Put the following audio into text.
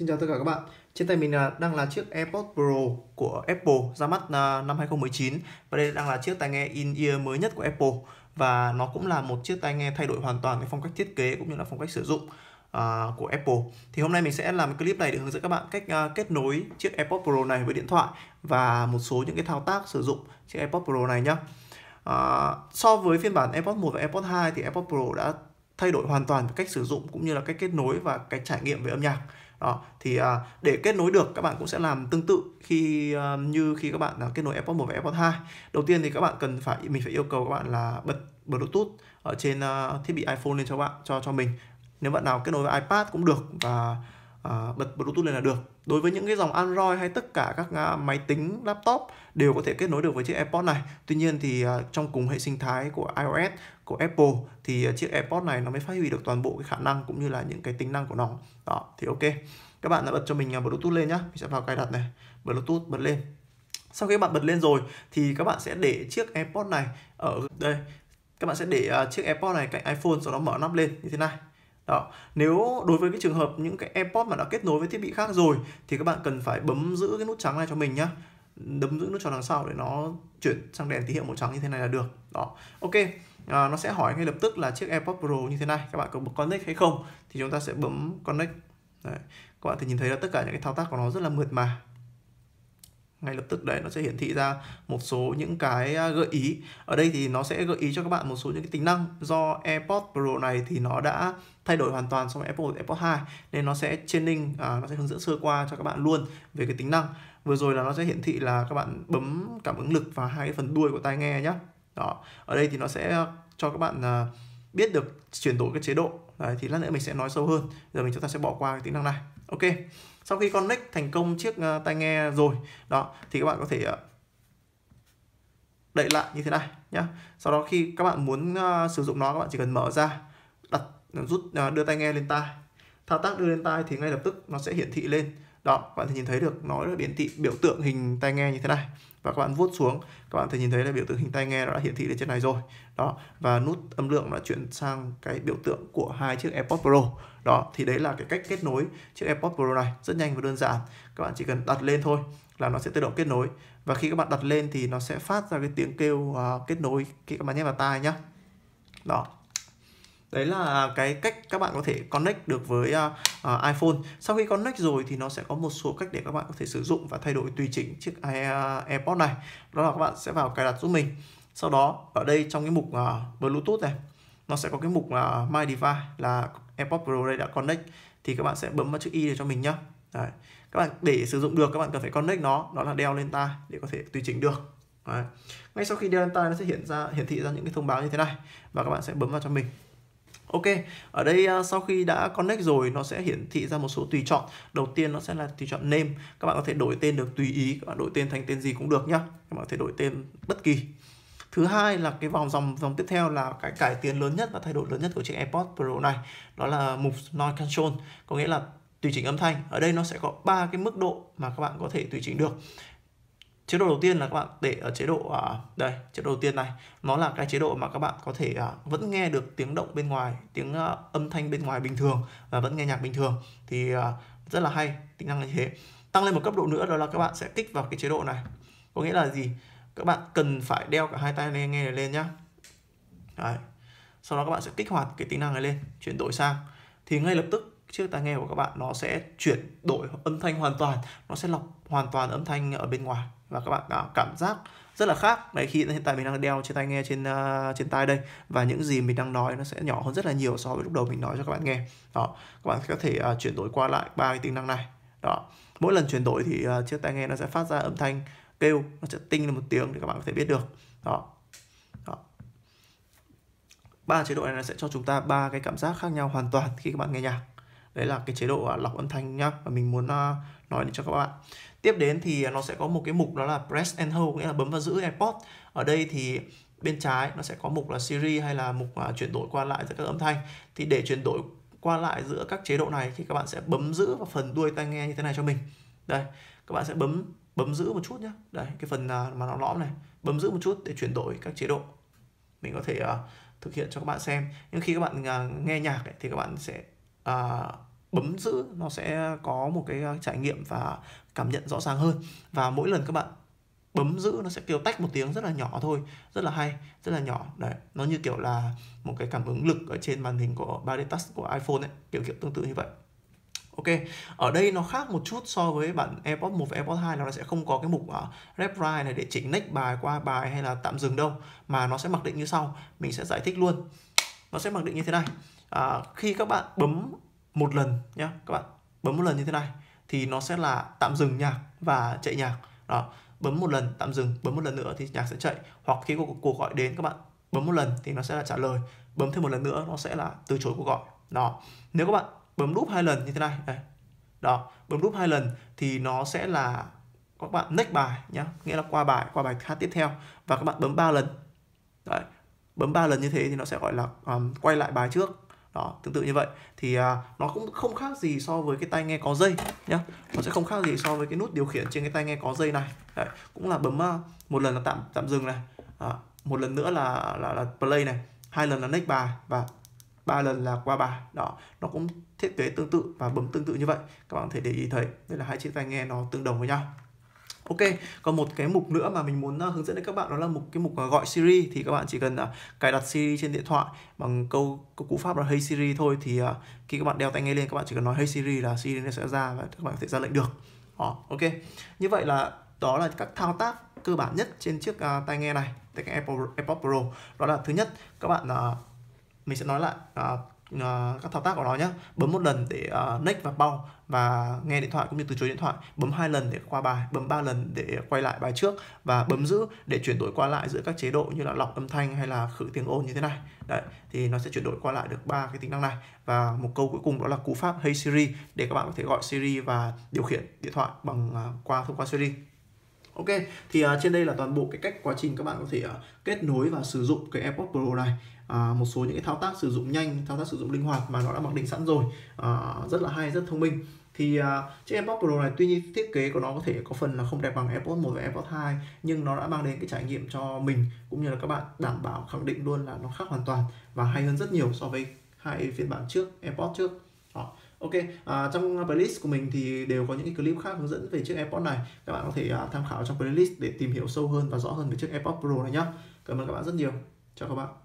Xin chào tất cả các bạn. Trên tay mình à, đang là chiếc AirPods Pro của Apple ra mắt à, năm 2019 và đây đang là chiếc tai nghe in-ear mới nhất của Apple và nó cũng là một chiếc tai nghe thay đổi hoàn toàn cái phong cách thiết kế cũng như là phong cách sử dụng uh, của Apple. Thì hôm nay mình sẽ làm clip này để hướng dẫn các bạn cách uh, kết nối chiếc AirPods Pro này với điện thoại và một số những cái thao tác sử dụng chiếc AirPods Pro này nhé. Uh, so với phiên bản AirPods 1 và AirPods 2 thì AirPods Pro đã thay đổi hoàn toàn về cách sử dụng cũng như là cách kết nối và cái trải nghiệm về âm nhạc đó thì à, để kết nối được các bạn cũng sẽ làm tương tự khi à, như khi các bạn à, kết nối AirPods 1 và AirPods 2 đầu tiên thì các bạn cần phải mình phải yêu cầu các bạn là bật Bluetooth ở trên à, thiết bị iPhone lên cho bạn cho cho mình nếu bạn nào kết nối với iPad cũng được và uh, bật Bluetooth lên là được. Đối với những cái dòng Android hay tất cả các à, máy tính, laptop đều có thể kết nối được với chiếc AirPod này. Tuy nhiên thì uh, trong cùng hệ sinh thái của iOS, của Apple thì uh, chiếc AirPod này nó mới phát huy được toàn bộ cái khả năng cũng như là những cái tính năng của nó. Đó, thì ok. Các bạn đã bật cho mình Bluetooth lên nhá. Mình sẽ vào cài đặt này. Bluetooth bật lên. Sau khi bạn bật lên rồi thì các bạn sẽ để chiếc AirPod này ở đây. Các bạn sẽ để uh, chiếc AirPod này cạnh iPhone sau đó mở nắp lên như thế này đó nếu đối với cái trường hợp những cái AirPod mà đã kết nối với thiết bị khác rồi thì các bạn cần phải bấm giữ cái nút trắng này cho mình nhá đấm giữ nút tròn đằng sau để nó chuyển sang đèn tín hiệu màu trắng như thế này là được đó ok à, nó sẽ hỏi ngay lập tức là chiếc AirPod Pro như thế này các bạn có bật connect hay không thì chúng ta sẽ bấm connect Đấy. các bạn thì nhìn thấy là tất cả những cái thao tác của nó rất là mượt mà ngay lập tức đấy nó sẽ hiển thị ra một số những cái à, gợi ý ở đây thì nó sẽ gợi ý cho các bạn một số những cái tính năng do AirPods Pro này thì nó đã thay đổi hoàn toàn so với Apple AirPods 2 nên nó sẽ training à, nó sẽ hướng dẫn sơ qua cho các bạn luôn về cái tính năng vừa rồi là nó sẽ hiển thị là các bạn bấm cảm ứng lực vào hai cái phần đuôi của tai nghe nhé đó ở đây thì nó sẽ cho các bạn à, biết được chuyển đổi cái chế độ Đấy, thì lát nữa mình sẽ nói sâu hơn giờ mình chúng ta sẽ bỏ qua cái tính năng này ok sau khi connect thành công chiếc uh, tai nghe rồi đó thì các bạn có thể uh, đậy lại như thế này nhá sau đó khi các bạn muốn uh, sử dụng nó các bạn chỉ cần mở ra đặt rút uh, đưa tai nghe lên tai thao tác đưa lên tai thì ngay lập tức nó sẽ hiển thị lên đó các bạn thể nhìn thấy được nó là biến thị biểu tượng hình tai nghe như thế này và các bạn vuốt xuống các bạn thể nhìn thấy là biểu tượng hình tai nghe nó đã hiển thị lên trên này rồi đó và nút âm lượng đã chuyển sang cái biểu tượng của hai chiếc AirPods Pro đó thì đấy là cái cách kết nối chiếc AirPods Pro này rất nhanh và đơn giản các bạn chỉ cần đặt lên thôi là nó sẽ tự động kết nối và khi các bạn đặt lên thì nó sẽ phát ra cái tiếng kêu uh, kết nối khi các bạn nhét vào tai nhá đó đấy là cái cách các bạn có thể connect được với uh, uh, iPhone sau khi connect rồi thì nó sẽ có một số cách để các bạn có thể sử dụng và thay đổi tùy chỉnh chiếc à, AirPod này đó là các bạn sẽ vào cài đặt giúp mình sau đó ở đây trong cái mục uh, Bluetooth này nó sẽ có cái mục là uh, My Device là AirPod Pro đây đã connect thì các bạn sẽ bấm vào chữ i để cho mình nhá Đấy. các bạn để sử dụng được các bạn cần phải connect nó đó là đeo lên tai để có thể tùy chỉnh được Đấy. ngay sau khi đeo lên tai nó sẽ hiện ra hiển thị ra những cái thông báo như thế này và các bạn sẽ bấm vào cho mình Ok, ở đây uh, sau khi đã connect rồi nó sẽ hiển thị ra một số tùy chọn. Đầu tiên nó sẽ là tùy chọn name. Các bạn có thể đổi tên được tùy ý, các bạn đổi tên thành tên gì cũng được nhá. Các bạn có thể đổi tên bất kỳ. Thứ hai là cái vòng dòng dòng tiếp theo là cái cải tiến lớn nhất và thay đổi lớn nhất của chiếc AirPods Pro này, đó là mục noise control, có nghĩa là tùy chỉnh âm thanh. Ở đây nó sẽ có ba cái mức độ mà các bạn có thể tùy chỉnh được chế độ đầu tiên là các bạn để ở chế độ à, đây chế độ đầu tiên này nó là cái chế độ mà các bạn có thể à, vẫn nghe được tiếng động bên ngoài tiếng à, âm thanh bên ngoài bình thường và vẫn nghe nhạc bình thường thì à, rất là hay tính năng như thế tăng lên một cấp độ nữa đó là các bạn sẽ kích vào cái chế độ này có nghĩa là gì các bạn cần phải đeo cả hai tay lên nghe này lên nhá Đấy. sau đó các bạn sẽ kích hoạt cái tính năng này lên chuyển đổi sang thì ngay lập tức chiếc tai nghe của các bạn nó sẽ chuyển đổi âm thanh hoàn toàn nó sẽ lọc hoàn toàn âm thanh ở bên ngoài và các bạn cảm giác rất là khác đấy khi hiện tại mình đang đeo trên tai nghe trên uh, trên tai đây và những gì mình đang nói nó sẽ nhỏ hơn rất là nhiều so với lúc đầu mình nói cho các bạn nghe đó các bạn có thể uh, chuyển đổi qua lại ba cái tính năng này đó mỗi lần chuyển đổi thì uh, ờ, chiếc tai nghe nó sẽ phát ra âm thanh kêu nó sẽ tinh lên một tiếng để các bạn có thể biết được đó ba chế độ này nó sẽ cho chúng ta ba cái cảm giác khác nhau hoàn toàn khi các bạn nghe nhạc đấy là cái chế độ à, lọc âm thanh nhá và mình muốn à, nói đến cho các bạn tiếp đến thì à, nó sẽ có một cái mục đó là press and hold nghĩa là bấm và giữ airpod ở đây thì bên trái nó sẽ có mục là Siri hay là mục chuyển đổi qua lại giữa các âm thanh thì để chuyển đổi qua lại giữa các chế độ này thì các bạn sẽ bấm giữ vào phần đuôi tai nghe như thế này cho mình đây các bạn sẽ bấm bấm giữ một chút nhé đây cái phần mà nó lõm này bấm giữ một chút để chuyển đổi các chế độ mình có thể uh, thực hiện cho các bạn xem nhưng khi các bạn uh, nghe nhạc ấy, thì các bạn sẽ uh, bấm giữ nó sẽ có một cái ờ, trải nghiệm và cảm nhận rõ ràng hơn và mỗi lần các bạn bấm giữ nó sẽ kêu tách một tiếng rất là nhỏ thôi rất là hay rất là nhỏ đấy nó như kiểu là một cái cảm ứng lực ở trên màn hình của 3D touch của iPhone ấy kiểu kiểu tương tự như vậy Ok, ở đây nó khác một chút so với bản AirPods 1 và AirPods 2 là nó sẽ không có cái mục uh, rep right này để chỉnh nick bài qua bài hay là tạm dừng đâu mà nó sẽ mặc định như sau, mình sẽ giải thích luôn. Nó sẽ mặc định như thế này. À, khi các bạn bấm một lần nhé các bạn bấm một lần như thế này thì nó sẽ là tạm dừng nhạc và chạy nhạc đó bấm một lần tạm dừng bấm một lần nữa thì nhạc sẽ chạy hoặc khi có cuộc gọi đến các bạn bấm một lần thì nó sẽ là trả lời bấm thêm một lần nữa nó sẽ là từ chối cuộc gọi đó nếu các bạn bấm đúp hai lần như thế này đây đó bấm đúp hai lần thì nó sẽ là các bạn next bài nhá nghĩa là qua bài qua bài khác tiếp theo và các bạn bấm ba lần đấy bấm ba lần như thế thì nó sẽ gọi là um, quay lại bài trước đó tương tự như vậy thì à, nó cũng không khác gì so với cái tai nghe có dây nhá nó sẽ không khác gì so với cái nút điều khiển trên cái tai nghe có dây này Đấy, cũng là bấm à, một lần là tạm tạm dừng này à, một lần nữa là là là play này hai lần là next bài và ba lần là qua bài đó nó cũng thiết kế tương tự và bấm tương tự như vậy các bạn có thể để ý thấy đây là hai chiếc tai nghe nó tương đồng với nhau ok còn một cái mục nữa mà mình muốn ờ, hướng dẫn đến các bạn đó là mục cái mục ờ, gọi Siri thì các bạn chỉ cần ờ, cài đặt Siri trên điện thoại bằng câu, câu cú pháp là Hey Siri thôi thì khi các bạn đeo tai nghe lên các bạn chỉ cần nói Hey Siri là Siri nó sẽ ra và các bạn có thể ra lệnh được đó, ok như vậy là đó là các thao tác cơ bản nhất trên chiếc uh, tai nghe này tai nghe Apple AirPods Pro đó là thứ nhất các bạn uh, mình sẽ nói lại uh, uh, các thao tác của nó nhé bấm một lần để uh, ờ, next và pause và nghe điện thoại cũng như từ chối điện thoại bấm hai lần để qua bài bấm ba lần để quay lại bài trước và bấm giữ để chuyển đổi qua lại giữa các chế độ như là lọc âm thanh hay là khử tiếng ồn như thế này đấy thì nó sẽ chuyển đổi qua lại được ba cái tính năng này và một câu cuối cùng đó là cú pháp Hey Siri để các bạn có thể gọi Siri và điều khiển điện thoại bằng uh, qua thông qua Siri Ok, thì uh, trên đây là toàn bộ cái cách quá trình các bạn có thể uh, kết nối và sử dụng cái AirPods Pro này à, một số những cái thao tác sử dụng nhanh thao tác sử dụng linh hoạt mà nó đã mặc định sẵn rồi à, rất là hay rất thông minh thì uh, chiếc AirPods Pro này tuy nhiên thiết kế của nó có thể có phần là không đẹp bằng AirPods 1 và AirPods 2 nhưng nó đã mang đến cái trải nghiệm cho mình cũng như là các bạn đảm bảo khẳng định luôn là nó khác hoàn toàn và hay hơn rất nhiều so với hai phiên bản trước AirPods trước đó. Ok, à, trong playlist của mình thì đều có những cái clip khác hướng dẫn về chiếc AirPods này. Các bạn có thể à, tham khảo trong playlist để tìm hiểu sâu hơn và rõ hơn về chiếc AirPods Pro này nhé. Cảm ơn các bạn rất nhiều. Chào các bạn.